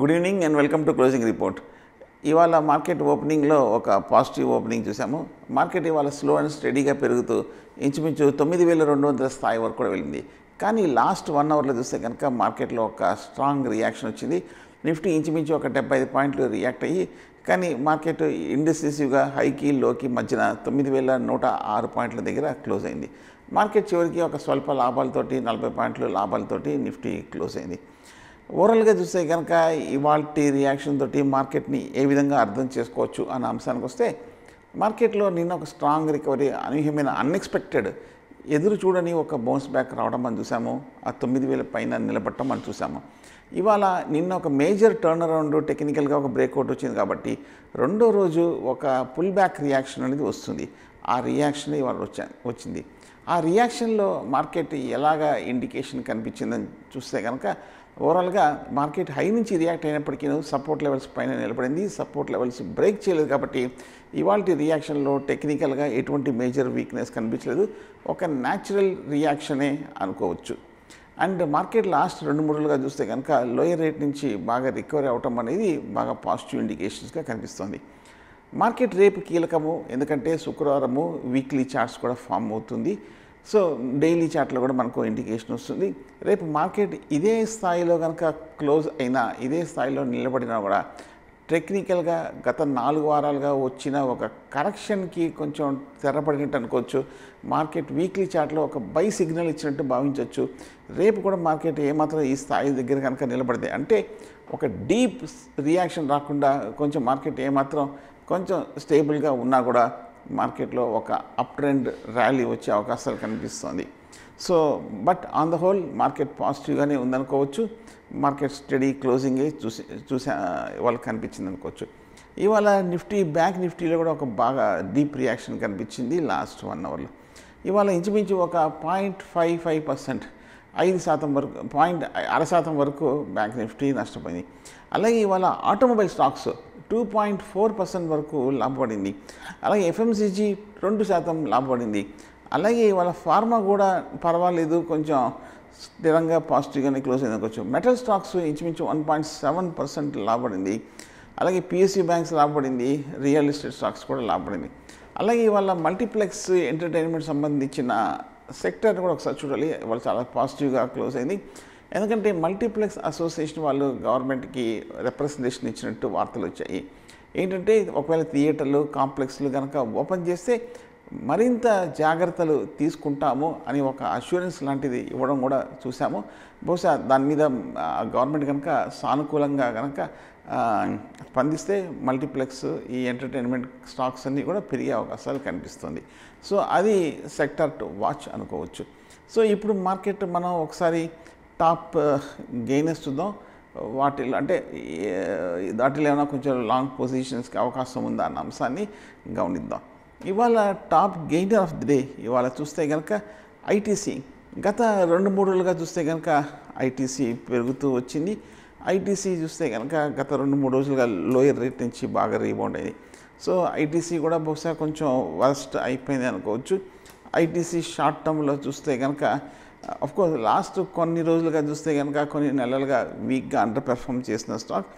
good evening and welcome to closing report ఇవాళ market ఓపెనింగ్లో ఒక పాజిటివ్ ఓపెనింగ్ చూసాము మార్కెట్ ఇవాళ స్లో అండ్ స్టడీగా పెరుగుతూ ఇంచుమించు తొమ్మిది వేల రెండు వందల స్థాయి వరకు కూడా వెళ్ళింది కానీ లాస్ట్ వన్ అవర్లో చూస్తే కనుక మార్కెట్లో ఒక స్ట్రాంగ్ రియాక్షన్ వచ్చింది నిఫ్టీ ఇంచుమించు ఒక డెబ్బై ఐదు పాయింట్లు రియాక్ట్ అయ్యి కానీ మార్కెట్ ఇండెసిసివ్గా హైకి లోకి మధ్యన తొమ్మిది వేల నూట ఆరు పాయింట్ల దగ్గర క్లోజ్ అయింది మార్కెట్ చివరికి ఒక స్వల్ప లాభాలతోటి నలభై పాయింట్లు లాభాలతోటి నిఫ్టీ క్లోజ్ అయింది ఓవరాల్గా చూస్తే కనుక ఇవాల్టి రియాక్షన్ తోటి మార్కెట్ని ఏ విధంగా అర్థం చేసుకోవచ్చు అనే అంశానికి వస్తే మార్కెట్లో నిన్న ఒక స్ట్రాంగ్ రికవరీ అనూహ్యమైన అన్ఎక్స్పెక్టెడ్ ఎదురు చూడని ఒక బౌన్స్ బ్యాక్ రావడం మనం చూసాము ఆ తొమ్మిది వేల పైన నిలబడటం మనం చూసాము ఇవాళ నిన్న ఒక మేజర్ టర్న్ అరౌండ్ టెక్నికల్గా ఒక బ్రేక్అవుట్ వచ్చింది కాబట్టి రెండో రోజు ఒక పుల్ బ్యాక్ రియాక్షన్ అనేది వస్తుంది ఆ రియాక్షన్ ఇవాళ వచ్చింది ఆ రియాక్షన్లో మార్కెట్ ఎలాగ ఇండికేషన్ కనిపించిందని చూస్తే కనుక ఓవరాల్గా మార్కెట్ హై నుంచి రియాక్ట్ అయినప్పటికీ సపోర్ట్ లెవెల్స్ పైన నిలబడింది సపోర్ట్ లెవెల్స్ బ్రేక్ చేయలేదు కాబట్టి ఇవాళ రియాక్షన్లో టెక్నికల్గా ఎటువంటి మేజర్ వీక్నెస్ కనిపించలేదు ఒక న్యాచురల్ రియాక్షనే అనుకోవచ్చు అండ్ మార్కెట్ లాస్ట్ రెండు మూడు రోజులుగా చూస్తే కనుక లోయర్ రేట్ నుంచి బాగా రికవరీ అవటం అనేది బాగా పాజిటివ్ ఇండికేషన్స్గా కనిపిస్తుంది మార్కెట్ రేపు కీలకము ఎందుకంటే శుక్రవారము వీక్లీ చార్ట్స్ కూడా ఫామ్ అవుతుంది సో డైలీ చాట్లో కూడా మనకు ఇండికేషన్ వస్తుంది రేపు మార్కెట్ ఇదే స్థాయిలో కనుక క్లోజ్ అయినా ఇదే స్థాయిలో నిలబడినా కూడా టెక్నికల్గా గత నాలుగు వారాలుగా వచ్చిన ఒక కరెక్షన్కి కొంచెం తెరపడినట్టు అనుకోవచ్చు మార్కెట్ వీక్లీ చార్ట్లో ఒక బై సిగ్నల్ ఇచ్చినట్టు భావించవచ్చు రేపు కూడా మార్కెట్ ఏమాత్రం ఈ స్థాయి దగ్గర కనుక నిలబడితే అంటే ఒక డీప్ రియాక్షన్ రాకుండా కొంచెం మార్కెట్ ఏమాత్రం కొంచెం స్టేబుల్గా ఉన్నా కూడా మార్కెట్లో ఒక అప్ ట్రెండ్ ర్యాలీ వచ్చే అవకాశాలు కనిపిస్తుంది so but on the whole market పాజిటివ్గానే ఉందనుకోవచ్చు మార్కెట్ స్టడీ క్లోజింగే చూసి చూసా వాళ్ళకి కనిపించింది అనుకోవచ్చు ఇవాళ నిఫ్టీ బ్యాంక్ నిఫ్టీలో కూడా ఒక బాగా డీప్ రియాక్షన్ కనిపించింది లాస్ట్ వన్ అవర్లో ఇవాళ ఇంచుమించు ఒక పాయింట్ ఫైవ్ ఫైవ్ పర్సెంట్ ఐదు శాతం వరకు పాయింట్ అర శాతం వరకు బ్యాంక్ నిఫ్టీ నష్టపోయింది అలాగే ఇవాళ automobile stocks two point four percent వరకు లాభపడింది అలాగే ఎఫ్ఎంసీజీ రెండు శాతం లాభపడింది అలాగే వాళ్ళ ఫార్మా కూడా పర్వాలేదు కొంచెం స్థిరంగా పాజిటివ్గానే క్లోజ్ అయింది కొంచెం మెటల్ స్టాక్స్ ఇంచుమించు వన్ పాయింట్ సెవెన్ పర్సెంట్ లాభపడింది అలాగే పిఎస్సీ బ్యాంక్స్ లాభపడింది రియల్ ఎస్టేట్ స్టాక్స్ కూడా లాభపడింది అలాగే వాళ్ళ మల్టీప్లెక్స్ ఎంటర్టైన్మెంట్ సంబంధించిన సెక్టర్ కూడా ఒకసారి చూడాలి వాళ్ళు చాలా పాజిటివ్గా క్లోజ్ అయింది ఎందుకంటే మల్టీప్లెక్స్ అసోసియేషన్ వాళ్ళు గవర్నమెంట్కి రిప్రజెంటేషన్ ఇచ్చినట్టు వార్తలు వచ్చాయి ఏంటంటే ఒకవేళ థియేటర్లు కాంప్లెక్స్లు కనుక ఓపెన్ చేస్తే మరింత జాగ్రత్తలు తీసుకుంటాము అని ఒక అష్యూరెన్స్ లాంటిది ఇవ్వడం కూడా చూసాము బహుశా దాని మీద గవర్నమెంట్ కనుక సానుకూలంగా కనుక స్పందిస్తే మల్టీప్లెక్స్ ఈ ఎంటర్టైన్మెంట్ స్టాక్స్ అన్నీ కూడా పెరిగే అవకాశాలు కనిపిస్తుంది సో అది సెక్టర్ టు వాచ్ అనుకోవచ్చు సో ఇప్పుడు మార్కెట్ మనం ఒకసారి టాప్ గెయిన్ చూద్దాం వాటిలో అంటే వాటిలో ఏమైనా కొంచెం లాంగ్ పొజిషన్స్కి అవకాశం ఉందా అన్న అంశాన్ని గమనిద్దాం ఇవాళ top gainer of the day ఇవాళ చూస్తే కనుక ఐటీసీ గత రెండు మూడు రోజులుగా చూస్తే కనుక ఐటీసీ పెరుగుతూ వచ్చింది ఐటీసీ చూస్తే కనుక గత రెండు మూడు రోజులుగా లోయర్ రేట్ నుంచి బాగా రీబౌండ్ అయింది సో ఐటీసీ కూడా బహుశా కొంచెం వర్స్ట్ అయిపోయింది అనుకోవచ్చు ఐటీసీ షార్ట్ టర్మ్లో చూస్తే కనుక అఫ్ కోర్స్ లాస్ట్ కొన్ని రోజులుగా చూస్తే కనుక కొన్ని నెలలుగా వీక్గా అండర్ పెర్ఫామ్ చేసిన స్టాక్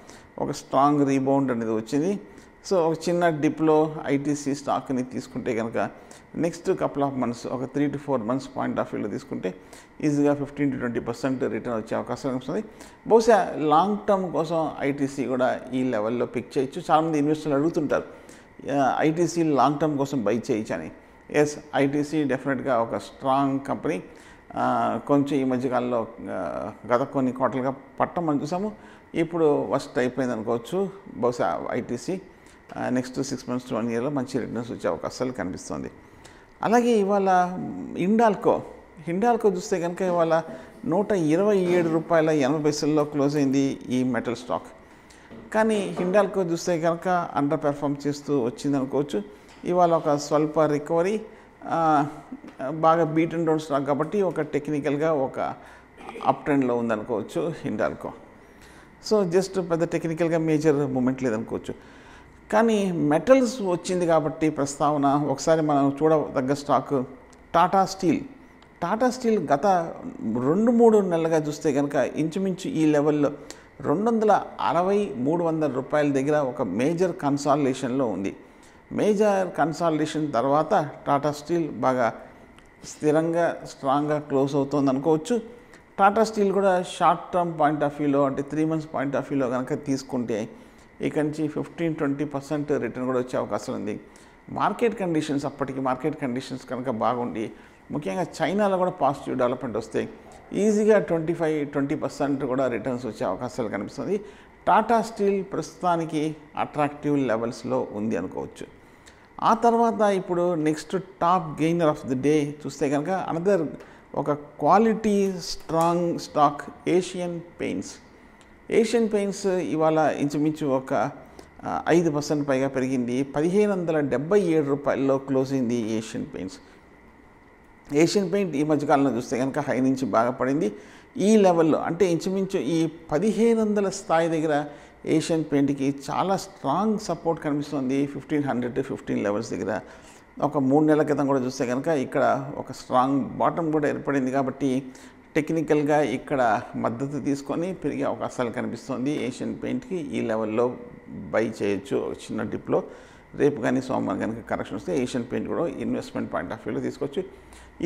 ఒక స్ట్రాంగ్ రీబౌండ్ అనేది వచ్చింది సో ఒక చిన్న డిప్లో ఐటీసీ స్టాక్ని తీసుకుంటే కనుక నెక్స్ట్ కపుల్ ఆఫ్ మంత్స్ ఒక three to four months point of వ్యూలో తీసుకుంటే ఈజీగా fifteen to twenty percent return వచ్చే అవకాశం వస్తుంది బహుశా లాంగ్ టర్మ్ కోసం ఐటీసీ కూడా ఈ లెవెల్లో పిక్ చేయొచ్చు చాలామంది ఇన్వెస్టర్లు అడుగుతుంటారు ఐటీసీ లాంగ్ టర్మ్ కోసం బై చేయొచ్చు అని ఎస్ ఐటీసీ డెఫినెట్గా ఒక స్ట్రాంగ్ కంపెనీ కొంచెం ఈ మధ్యకాలంలో గత కొన్ని కోట్లుగా పట్టం మనం చూసాము ఇప్పుడు ఫస్ట్ అయిపోయింది అనుకోవచ్చు బహుశా ITC next six months to one ఇయర్లో మంచి రిటర్న్స్ వచ్చే అవకాశాలు కనిపిస్తుంది అలాగే ఇవాళ హిండాల్కో హిండాల్కో చూస్తే కనుక ఇవాళ నూట ఇరవై ఏడు రూపాయల ఎనభై పైసల్లో క్లోజ్ అయింది ఈ మెటల్ స్టాక్ కానీ హిండాల్కో చూస్తే కనుక అండర్ పెర్ఫామ్ చేస్తూ వచ్చింది అనుకోవచ్చు ఇవాళ ఒక స్వల్ప రికవరీ బాగా బీట్ అండ్ డౌన్స్ స్టాక్ కాబట్టి ఒక టెక్నికల్గా ఒక అప్ ట్రెండ్లో ఉందనుకోవచ్చు హిండాల్కో సో జస్ట్ పెద్ద టెక్నికల్గా మేజర్ మూమెంట్ లేదనుకోవచ్చు కానీ మెటల్స్ వచ్చింది కాబట్టి ప్రస్తావన ఒకసారి మనం చూడదగ్గ stock Tata Steel Tata Steel గత రెండు మూడు నెలలుగా చూస్తే కనుక ఇంచుమించు ఈ లెవెల్లో రెండు వందల అరవై మూడు వందల రూపాయల దగ్గర ఒక మేజర్ కన్సాలిడేషన్లో ఉంది మేజర్ కన్సాలిడేషన్ తర్వాత టాటా స్టీల్ బాగా స్థిరంగా స్ట్రాంగ్గా క్లోజ్ అవుతుంది అనుకోవచ్చు టాటా స్టీల్ కూడా షార్ట్ టర్మ్ పాయింట్ ఆఫ్ వ్యూలో అంటే త్రీ మంత్స్ పాయింట్ ఆఫ్ వ్యూలో కనుక తీసుకుంటే ఇక్కడి నుంచి ఫిఫ్టీన్ ట్వంటీ పర్సెంట్ రిటర్న్ కూడా వచ్చే అవకాశం ఉంది మార్కెట్ కండిషన్స్ అప్పటికి మార్కెట్ కండిషన్స్ కనుక బాగుండి ముఖ్యంగా చైనాలో కూడా పాజిటివ్ డెవలప్మెంట్ వస్తే ఈజీగా ట్వంటీ ఫైవ్ ట్వంటీ పర్సెంట్ కూడా రిటర్న్స్ వచ్చే అవకాశాలు కనిపిస్తుంది టాటా స్టీల్ ప్రస్తుతానికి అట్రాక్టివ్ లెవెల్స్లో ఉంది అనుకోవచ్చు ఆ తర్వాత ఇప్పుడు next top gainer of the day చూస్తే కనుక అనదర్ ఒక quality strong stock Asian Paints Asian Paints ఇవాళ ఇంచుమించు ఒక ఐదు పర్సెంట్ పైగా పెరిగింది పదిహేను వందల డెబ్బై ఏడు రూపాయల్లో క్లోజ్ అయింది ఏషియన్ పెయింట్స్ ఏషియన్ పెయింట్ ఈ మధ్యకాలంలో చూస్తే కనుక హై నుంచి బాగా పడింది ఈ లెవెల్లో అంటే ఇంచుమించు ఈ పదిహేను వందల స్థాయి దగ్గర ఏషియన్ పెయింట్కి చాలా స్ట్రాంగ్ సపోర్ట్ కనిపిస్తుంది fifteen hundred to fifteen levels దగ్గర ఒక మూడు నెలల క్రితం కూడా చూస్తే కనుక ఇక్కడ ఒక స్ట్రాంగ్ బాటం కూడా ఏర్పడింది కాబట్టి టెక్నికల్గా ఇక్కడ మద్దతు తీసుకొని పెరిగే అవకాశాలు కనిపిస్తుంది ఏషియన్ పెయింట్కి ఈ లెవెల్లో బై చేయొచ్చు చిన్న డిప్లో రేపు కానీ సోమవారం కనుక కరెక్షన్ వస్తే ఏషియన్ పెయింట్ కూడా ఇన్వెస్ట్మెంట్ పాయింట్ ఆఫ్ వ్యూలో తీసుకోవచ్చు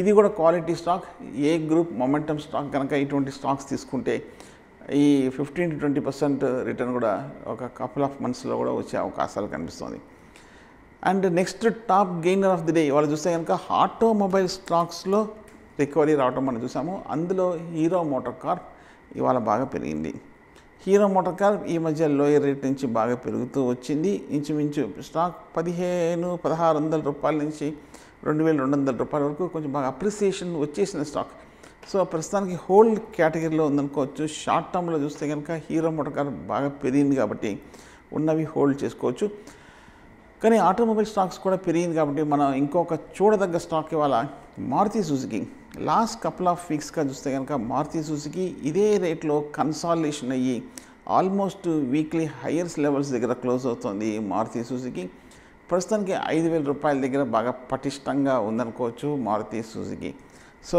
ఇది కూడా quality stock a group momentum stock కనుక ఇటువంటి స్టాక్స్ తీసుకుంటే ఈ fifteen to twenty percent return కూడా ఒక కపుల్ ఆఫ్ మంత్స్లో కూడా వచ్చే అవకాశాలు కనిపిస్తుంది and next top gainer of the day వాళ్ళు చూస్తే కనుక ఆటోమొబైల్ స్టాక్స్లో రికవరీ రావటం మనం చూసాము అందులో హీరో మోటార్ కార్ ఇవాళ బాగా పెరిగింది హీరో మోటార్ కార్ ఈ మధ్య లోయర్ రేట్ నుంచి బాగా పెరుగుతూ వచ్చింది ఇంచుమించు స్టాక్ పదిహేను పదహారు వందల రూపాయల నుంచి రెండు వేల రెండు వందల రూపాయల వరకు కొంచెం బాగా అప్రిసియేషన్ వచ్చేసిన స్టాక్ సో ప్రస్తుతానికి హోల్డ్ కేటగిరీలో ఉందనుకోవచ్చు షార్ట్ టర్మ్లో చూస్తే కనుక హీరో మోటార్ కార్ బాగా పెరిగింది కాబట్టి ఉన్నవి హోల్డ్ చేసుకోవచ్చు కానీ ఆటోమొబైల్ స్టాక్స్ కూడా పెరిగింది కాబట్టి మనం ఇంకొక చూడదగ్గ స్టాక్ ఇవాళ Maruti Suzuki last couple of వీక్స్గా చూస్తే కనుక మారుతి సుజుకి ఇదే రేట్లో కన్సాలిడేషన్ అయ్యి ఆల్మోస్ట్ వీక్లీ హయ్యర్స్ లెవెల్స్ దగ్గర క్లోజ్ అవుతుంది మారుతి సుజుకి ప్రస్తుతానికి ఐదు వేల రూపాయల దగ్గర బాగా పటిష్టంగా ఉందనుకోవచ్చు మారుతి సుజుకి సో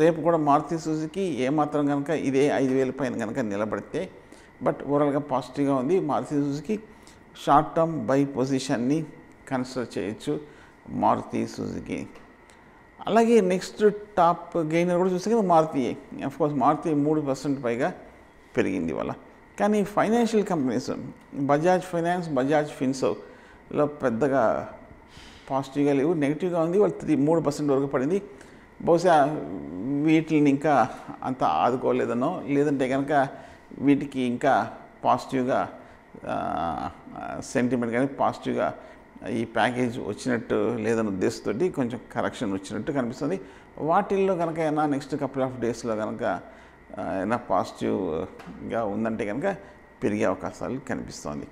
రేపు కూడా మారుతి సుజుకి ఏమాత్రం కనుక ఇదే ఐదు వేల పైన కనుక నిలబడితే బట్ ఓవరాల్గా పాజిటివ్గా ఉంది Maruti Suzuki short term buy పొజిషన్ని కన్సిడర్ చేయొచ్చు మారుతి సుజుకి అలాగే నెక్స్ట్ టాప్ గెయినర్ కూడా చూస్తే కదా మారుతి కోర్స్ మారుతి మూడు పర్సెంట్ పైగా పెరిగింది వాళ్ళ కానీ financial companies Bajaj Finance Bajaj ఫిన్సోలో పెద్దగా పాజిటివ్గా లేవు నెగిటివ్గా ఉంది వాళ్ళు త్రీ మూడు పర్సెంట్ వరకు పడింది బహుశా వీటిని ఇంకా అంత ఆదుకోలేదనో లేదంటే కనుక వీటికి ఇంకా పాజిటివ్గా సెంటిమెంట్ కానీ పాజిటివ్గా ఈ ప్యాకేజ్ వచ్చినట్టు లేదన్న ఉద్దేశంతో కొంచెం కరెక్షన్ వచ్చినట్టు కనిపిస్తుంది వాటిల్లో కనుక ఏమైనా నెక్స్ట్ కపుల్ ఆఫ్ డేస్లో కనుక ఏమైనా పాజిటివ్గా ఉందంటే కనుక పెరిగే అవకాశాలు కనిపిస్తుంది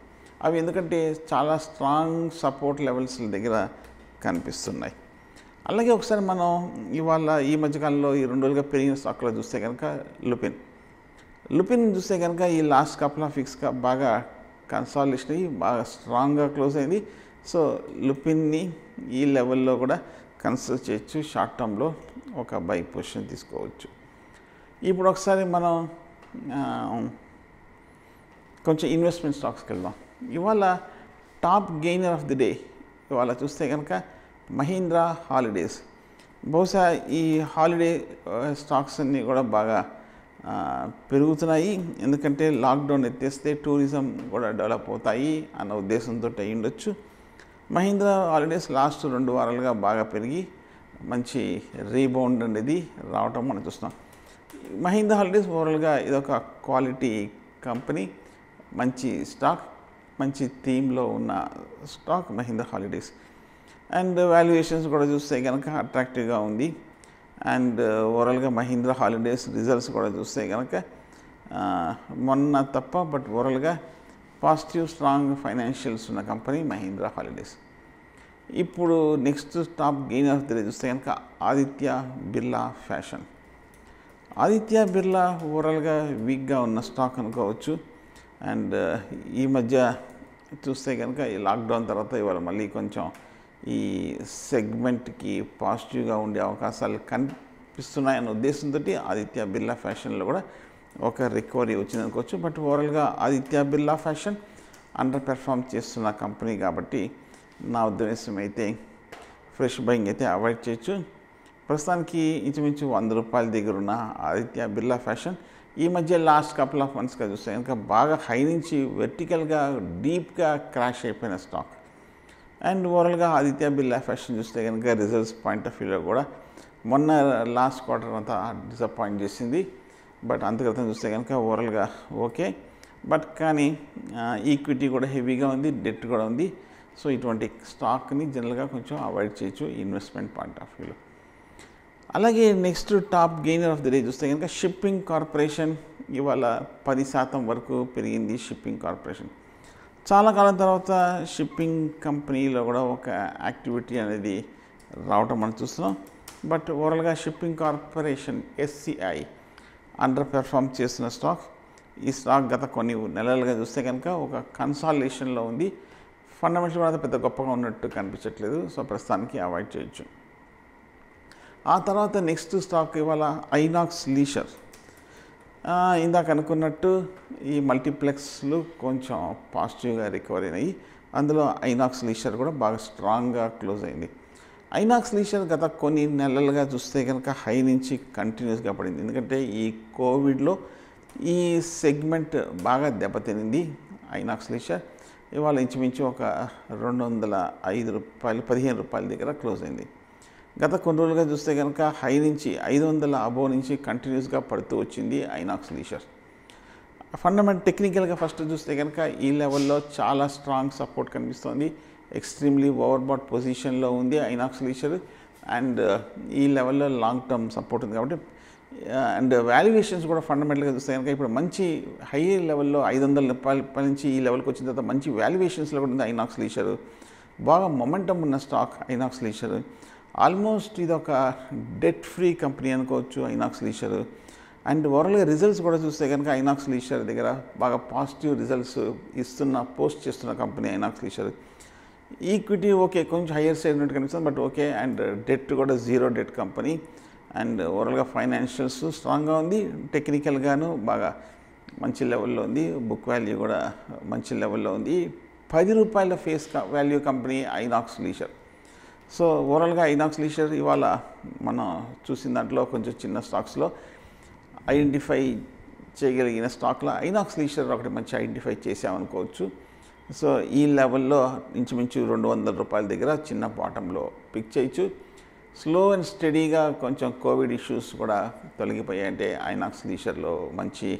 అవి ఎందుకంటే చాలా స్ట్రాంగ్ సపోర్ట్ లెవెల్స్ దగ్గర కనిపిస్తున్నాయి అలాగే ఒకసారి మనం ఇవాళ ఈ మధ్యకాలంలో ఈ రెండు రోజులుగా పెరిగిన స్టాక్లో చూస్తే కనుక లుపిన్ లుపిన్ చూస్తే కనుక ఈ లాస్ట్ కపుల్ ఆఫ్ బాగా కన్సాలిడేషన్ అయ్యి బాగా స్ట్రాంగ్గా క్లోజ్ అయింది సో లుపిన్ని ఈ లెవెల్లో కూడా కన్సల్ చేయొచ్చు షార్ట్ టర్మ్లో ఒక బై పొజిషన్ తీసుకోవచ్చు ఇప్పుడు ఒకసారి మనం కొంచెం ఇన్వెస్ట్మెంట్ స్టాక్స్కి వెళ్దాం ఇవాళ top gainer of the day ఇవాళ చూస్తే కనుక మహీంద్రా హాలిడేస్ బహుశా ఈ హాలిడే స్టాక్స్ అన్నీ కూడా బాగా పెరుగుతున్నాయి ఎందుకంటే లాక్డౌన్ ఎత్తేస్తే టూరిజం కూడా డెవలప్ అవుతాయి అన్న ఉద్దేశంతో అయి ఉండొచ్చు మహీంద్రా హాలిడేస్ లాస్ట్ రెండు వారాలుగా బాగా పెరిగి మంచి రీబౌండ్ అనేది రావటం మనం చూస్తున్నాం మహీంద్రా హాలిడేస్ ఓవరాల్గా ఇదొక క్వాలిటీ కంపెనీ మంచి స్టాక్ మంచి థీమ్లో ఉన్న stock Mahindra Holidays and valuations కూడా చూస్తే కనుక అట్రాక్టివ్గా ఉంది అండ్ ఓవరాల్గా మహీంద్రా హాలిడేస్ రిజల్ట్స్ కూడా చూస్తే కనుక uh, మొన్న తప్ప బట్ ఓవరాల్గా పాజిటివ్ స్ట్రాంగ్ ఫైనాన్షియల్స్ ఉన్న కంపెనీ మహీంద్రా హాలిడేస్ ఇప్పుడు next top gain of the చూస్తే కనుక ఆదిత్య బిర్లా ఫ్యాషన్ ఆదిత్య బిర్లా ఓవరాల్గా వీక్గా ఉన్న స్టాక్ అనుకోవచ్చు అండ్ uh, ఈ మధ్య చూస్తే కనుక ఈ లాక్డౌన్ తర్వాత ఇవాళ మళ్ళీ కొంచెం ఈ సెగ్మెంట్కి పాజిటివ్గా ఉండే అవకాశాలు కనిపిస్తున్నాయన్న ఉద్దేశంతో ఆదిత్య బిర్లా ఫ్యాషన్లో కూడా ఒక రికవరీ వచ్చింది అనుకోవచ్చు బట్ ఓవరాల్గా Aditya Birla Fashion under perform చేస్తున్న కంపెనీ కాబట్టి నా ఉద్దేశం అయితే ఫ్రెష్ బయింగ్ అయితే అవాయిడ్ చేయొచ్చు ప్రస్తుతానికి ఇంచుమించు వంద రూపాయల దగ్గర ఉన్న ఆదిత్య బిర్లా ఫ్యాషన్ ఈ మధ్య లాస్ట్ కపుల్ ఆఫ్ మంత్స్గా చూస్తే ఇంకా బాగా హై నుంచి వెర్టికల్గా డీప్గా క్రాష్ అయిపోయిన స్టాక్ అండ్ ఓవరాల్గా ఆదిత్య బిర్లా ఫ్యాషన్ చూస్తే కనుక రిజల్ట్స్ పాయింట్ ఆఫ్ వ్యూలో కూడా మొన్న లాస్ట్ క్వార్టర్ అంతా డిసప్పాయింట్ చేసింది బట్ అంతకర్థం చూస్తే కనుక ఓవరాల్గా ఓకే బట్ కానీ ఈక్విటీ కూడా హెవీగా ఉంది డెట్ కూడా ఉంది సో ఇటువంటి స్టాక్ని జనరల్గా కొంచెం అవాయిడ్ చేయొచ్చు ఇన్వెస్ట్మెంట్ పాయింట్ ఆఫ్ వ్యూలో అలాగే next top gainer of the day చూస్తే కనుక షిప్పింగ్ కార్పొరేషన్ ఇవాళ పది శాతం వరకు పెరిగింది షిప్పింగ్ కార్పొరేషన్ చాలా కాలం తర్వాత షిప్పింగ్ కంపెనీలో కూడా ఒక యాక్టివిటీ అనేది రావటం మనం చూస్తున్నాం బట్ ఓవరాల్గా Shipping Corporation SCI under perform చేసిన స్టాక్ ఈ స్టాక్ గత కొన్ని నెలలుగా చూస్తే కనుక ఒక కన్సాలిడేషన్లో ఉంది ఫండమెంటల్ కూడా పెద్ద గొప్పగా ఉన్నట్టు కనిపించట్లేదు సో ప్రస్తుతానికి అవాయిడ్ చేయొచ్చు ఆ తర్వాత నెక్స్ట్ స్టాక్ ఇవాళ ఐనాక్స్ లీషర్ ఇందాక అనుకున్నట్టు ఈ మల్టీప్లెక్స్లు కొంచెం పాజిటివ్గా రికవరీ అయినాయి అందులో ఐనాక్స్ లీషర్ కూడా బాగా స్ట్రాంగ్గా క్లోజ్ అయింది ఐనాక్స్ లీషర్ గత కొన్ని నెలలుగా చూస్తే కనుక హై నుంచి కంటిన్యూస్గా పడింది ఎందుకంటే ఈ కోవిడ్లో ఈ సెగ్మెంట్ బాగా దెబ్బతినింది ఐనాక్స్ లీషర్ ఇవాళ ఇంచుమించు ఒక రెండు వందల ఐదు రూపాయలు పదిహేను రూపాయల దగ్గర క్లోజ్ అయింది గత కొన్ని రోజులుగా చూస్తే కనుక హై నుంచి ఐదు వందల అబో నుంచి కంటిన్యూస్గా పడుతూ వచ్చింది ఐనాక్స్ లీషర్ ఫండమెంట్ టెక్నికల్గా ఫస్ట్ చూస్తే కనుక ఈ లెవెల్లో చాలా స్ట్రాంగ్ సపోర్ట్ కనిపిస్తోంది ఎక్స్ట్రీమ్లీ ఓవర్బాట్ పొజిషన్లో ఉంది ఐనాక్స్ లీషర్ అండ్ uh, ఈ లెవెల్లో లాంగ్ టర్మ్ సపోర్ట్ ఉంది కాబట్టి అండ్ uh, వాల్యుయేషన్స్ కూడా ఫండమెంటల్గా చూస్తే కనుక ఇప్పుడు మంచి హై లెవెల్లో ఐదు వందల రూపాయల నుంచి ఈ లెవెల్కి వచ్చిన తర్వాత మంచి వాల్యుయేషన్స్లో కూడా ఉంది ఐనాక్స్ లీషర్ బాగా మొమెంటం ఉన్న స్టాక్ ఐనాక్స్ లీషర్ ఆల్మోస్ట్ ఇది ఒక డెట్ ఫ్రీ కంపెనీ అనుకోవచ్చు ఐనాక్స్ లీషర్ అండ్ ఓవరాల్గా రిజల్ట్స్ కూడా చూస్తే కనుక ఐనాక్స్ లీషర్ దగ్గర బాగా పాజిటివ్ రిజల్ట్స్ ఇస్తున్న పోస్ట్ చేస్తున్న company Inox Leisure equity okay కొంచెం హయ్యర్ సైడ్ ఉన్నట్టు కనిపిస్తుంది బట్ ఓకే అండ్ డెట్ కూడా జీరో డెట్ కంపెనీ అండ్ ఓవరాల్గా ఫైనాన్షియల్స్ స్ట్రాంగ్గా ఉంది టెక్నికల్గాను బాగా మంచి లెవెల్లో ఉంది బుక్ వాల్యూ కూడా మంచి లెవెల్లో ఉంది పది రూపాయల face value company Inox Leisure so ఓవరాల్గా ఐనాక్స్ లీషర్ ఇవాళ మనం చూసిన దాంట్లో కొంచెం చిన్న స్టాక్స్లో ఐడెంటిఫై చేయగలిగిన స్టాక్లో ఐనాక్స్ లీషర్ ఒకటి మంచి ఐడెంటిఫై చేసామనుకోవచ్చు సో ఈ లెవెల్లో ఇంచుమించు రెండు వందల రూపాయల దగ్గర చిన్న బాటంలో పిక్ చేయొచ్చు స్లో అండ్ స్టడీగా కొంచెం కోవిడ్ ఇష్యూస్ కూడా తొలగిపోయాయంటే ఐనాక్స్ లీషర్లో మంచి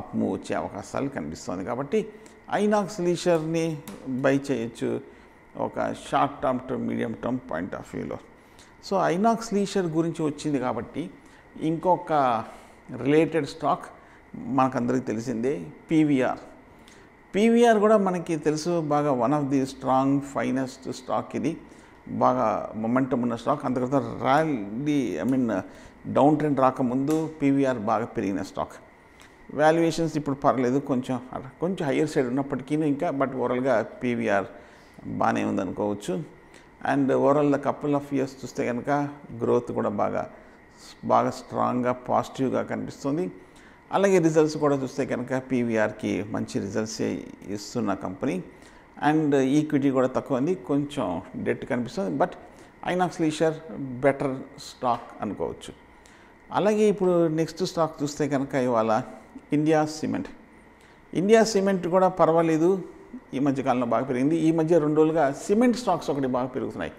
అప్ మూవ్ వచ్చే అవకాశాలు కనిపిస్తుంది కాబట్టి ఐనాక్స్ లీషర్ని బై చేయొచ్చు ఒక short term to medium term point of వ్యూలో సో ఐనాక్స్ లీషర్ గురించి వచ్చింది కాబట్టి ఇంకొక రిలేటెడ్ స్టాక్ మనకందరికీ తెలిసిందే పీవీఆర్ పీవీఆర్ కూడా మనకి తెలుసు బాగా one of the strong finest stock ఇది బాగా మొమెంటం ఉన్న స్టాక్ అంతకంత rally I mean down trend రాకముందు పీవీఆర్ బాగా పెరిగిన స్టాక్ వాల్యుయేషన్స్ ఇప్పుడు పర్లేదు కొంచెం కొంచెం హయ్యర్ సైడ్ ఉన్నప్పటికీ ఇంకా బట్ ఓవరాల్గా పీవీఆర్ బాగానే ఉందనుకోవచ్చు and overall the couple of years చూస్తే కనుక గ్రోత్ కూడా బాగా బాగా స్ట్రాంగ్గా పాజిటివ్గా కనిపిస్తుంది అలాగే రిజల్ట్స్ కూడా చూస్తే కనుక పీవీఆర్కి మంచి రిజల్ట్స్ ఇస్తున్న కంపెనీ అండ్ ఈక్విటీ కూడా తక్కువ ఉంది కొంచెం డెట్ కనిపిస్తుంది but Inox Leisure better stock అనుకోవచ్చు అలాగే ఇప్పుడు నెక్స్ట్ స్టాక్ చూస్తే కనుక ఇవాళ ఇండియా సిమెంట్ ఇండియా సిమెంట్ కూడా పర్వాలేదు ఈ మధ్య కాలంలో బాగా పెరిగింది ఈ మధ్య రెండు రోజులుగా సిమెంట్ స్టాక్స్ ఒకటి బాగా పెరుగుతున్నాయి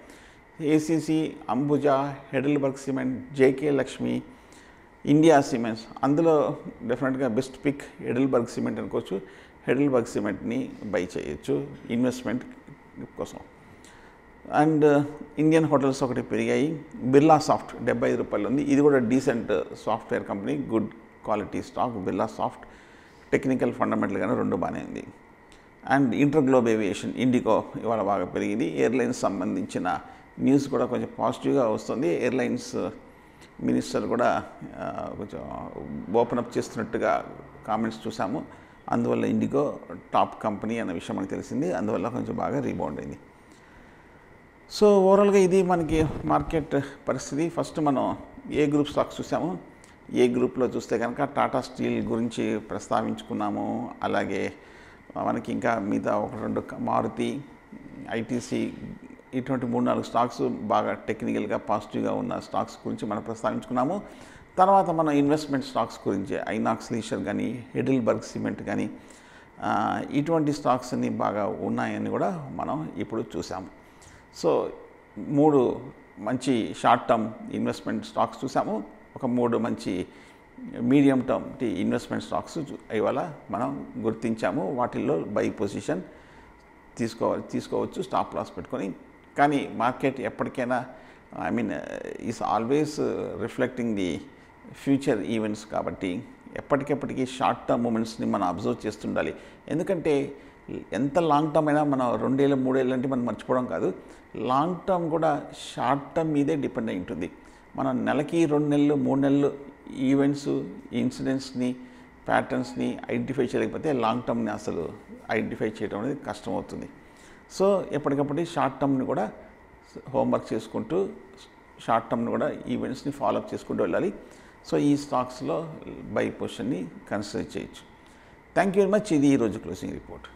ACC Ambuja Heidelberg Cement JK Lakshmi India Cements అందులో డెఫినెట్గా బెస్ట్ పిక్ హెడల్బర్గ్ సిమెంట్ అనుకోవచ్చు హెడల్బర్గ్ సిమెంట్ని బై చేయొచ్చు ఇన్వెస్ట్మెంట్ కోసం అండ్ ఇండియన్ హోటల్స్ ఒకటి పెరిగాయి బిర్లా సాఫ్ట్ డెబ్బై ఐదు రూపాయలు ఉంది ఇది కూడా decent software company good quality stock Birlasoft technical కానీ రెండు బాగానే ఉంది and InterGlobe Aviation IndiGo ఇవాళ బాగా పెరిగింది ఎయిర్లైన్స్ సంబంధించిన న్యూస్ కూడా కొంచెం పాజిటివ్గా వస్తుంది ఎయిర్లైన్స్ మినిస్టర్ కూడా కొంచెం ఓపెన్ అప్ చేస్తున్నట్టుగా కామెంట్స్ చూసాము అందువల్ల ఇండిగో టాప్ కంపెనీ అన్న విషయం మనకు తెలిసింది అందువల్ల కొంచెం బాగా రీబౌండ్ అయింది సో ఓవరాల్గా ఇది మనకి మార్కెట్ పరిస్థితి ఫస్ట్ మనం ఏ గ్రూప్ స్టాక్స్ చూసాము ఏ గ్రూప్లో చూస్తే కనుక టాటా స్టీల్ గురించి ప్రస్తావించుకున్నాము అలాగే మనకి ఇంకా మిగతా ఒక రెండు మారుతి ఐటీసీ ఇటువంటి మూడు నాలుగు స్టాక్స్ బాగా టెక్నికల్గా పాజిటివ్గా ఉన్న స్టాక్స్ గురించి మనం ప్రస్తావించుకున్నాము తర్వాత మనం ఇన్వెస్ట్మెంట్ స్టాక్స్ గురించి ఐనాక్స్ లీషర్ కానీ హెడిల్బర్గ్ సిమెంట్ కానీ ఇటువంటి స్టాక్స్ అన్ని బాగా ఉన్నాయని కూడా మనం ఇప్పుడు చూసాము సో మూడు మంచి షార్ట్ టర్మ్ ఇన్వెస్ట్మెంట్ స్టాక్స్ చూసాము ఒక మూడు మంచి మీడియం టర్మ్ ఇన్వెస్ట్మెంట్ స్టాక్స్ ఇవాళ మనం గుర్తించాము వాటిల్లో బై పొజిషన్ తీసుకో తీసుకోవచ్చు స్టాప్ లాస్ పెట్టుకొని కానీ మార్కెట్ ఎప్పటికైనా I mean is always reflecting the future events కాబట్టి ఎప్పటికెప్పటికీ షార్ట్ టర్మ్ మూమెంట్స్ని మనం అబ్జర్వ్ చేస్తుండాలి ఎందుకంటే ఎంత లాంగ్ టర్మ్ అయినా మనం రెండేళ్ళు మూడేళ్ళు అంటే మనం మర్చిపోవడం కాదు లాంగ్ టర్మ్ కూడా షార్ట్ టర్మ్ మీదే డిపెండ్ అయి ఉంటుంది మనం నెలకి రెండు నెలలు మూడు నెలలు ఈవెంట్స్ ఇన్సిడెంట్స్ని ప్యాటర్న్స్ని ఐడెంటిఫై చేయలేకపోతే లాంగ్ టర్మ్ని అసలు ఐడెంటిఫై చేయడం అనేది కష్టమవుతుంది సో ఎప్పటికప్పుడు షార్ట్ టర్మ్ని కూడా హోంవర్క్ చేసుకుంటూ షార్ట్ టర్మ్ని కూడా ఈవెంట్స్ని ఫాలోఅప్ చేసుకుంటూ వెళ్ళాలి సో ఈ స్టాక్స్లో బై పొజిషన్ని కన్సిడర్ చేయొచ్చు థ్యాంక్ యూ వెరీ మచ్ ఇది ఈరోజు క్లోజింగ్ రిపోర్ట్